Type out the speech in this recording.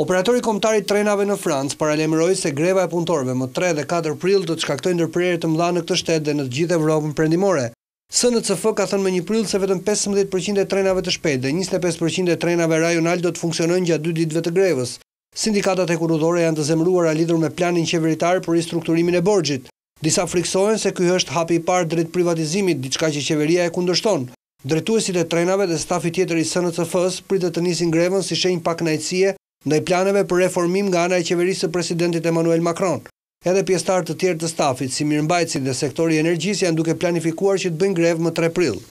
Operatori komptarit trenave në Francë paralemëroj se greva e punëtorve më 3 dhe 4 prill do të shkaktoj ndërprerje të mla në këtë shtetë dhe në të gjithë Evropën përendimore. Së në CF ka thënë më një prill se vetëm 15% e trenave të shpet dhe 25% e trenave rajonal do të funksionojnë gjatë dy ditve të grevës. Sindikatat e kurudore janë të zemruar a lidur me planin qeveritar për i strukturimin e borgjit. Disa friksojnë se kjo është hapi par drejt privatizimit, diçka që qeveria e kundështon. Drejtuesit e trenave dhe stafi tjetër i sënë të fës pritë të nisin grevën si shenjë pak najtësie ndaj planeve për reformim nga ana e qeverisë presidentit Emmanuel Macron. Edhe pjestarë të tjerë të stafit, si mirëmbajtësit dhe sektori energjisë janë duke planifikuar që të bëjnë grevë më 3 prilë.